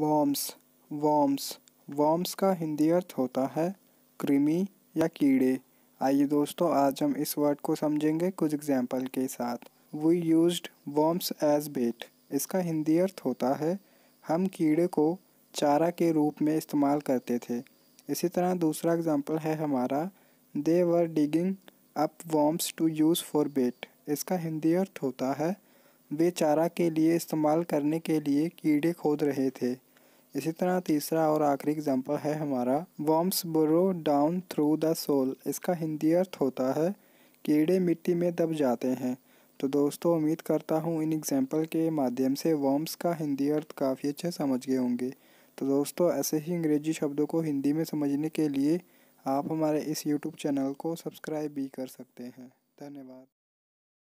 worms worms worms का हिंदी अर्थ होता है कृमि या कीड़े आइए दोस्तों आज हम इस वर्ड को समझेंगे कुछ एग्जाम्पल के साथ we use worms as bait इसका हिंदी अर्थ होता है हम कीड़े को चारा के रूप में इस्तेमाल करते थे इसी तरह दूसरा एग्जाम्पल है हमारा they were digging up worms to use for bait इसका हिंदी अर्थ होता है वे चारा के लिए इस्तेमाल करने के लिए कीड़े खोद रहे थे इसी तरह तीसरा और आखिरी एग्जाम्पल है हमारा वॉम्स बुरो डाउन थ्रू द सोल इसका हिंदी अर्थ होता है कीड़े मिट्टी में दब जाते हैं तो दोस्तों उम्मीद करता हूँ इन एग्जाम्पल के माध्यम से वॉम्स का हिंदी अर्थ काफ़ी अच्छे समझ गए होंगे तो दोस्तों ऐसे ही अंग्रेजी शब्दों को हिंदी में समझने के लिए आप हमारे इस यूट्यूब चैनल को सब्सक्राइब भी कर सकते हैं धन्यवाद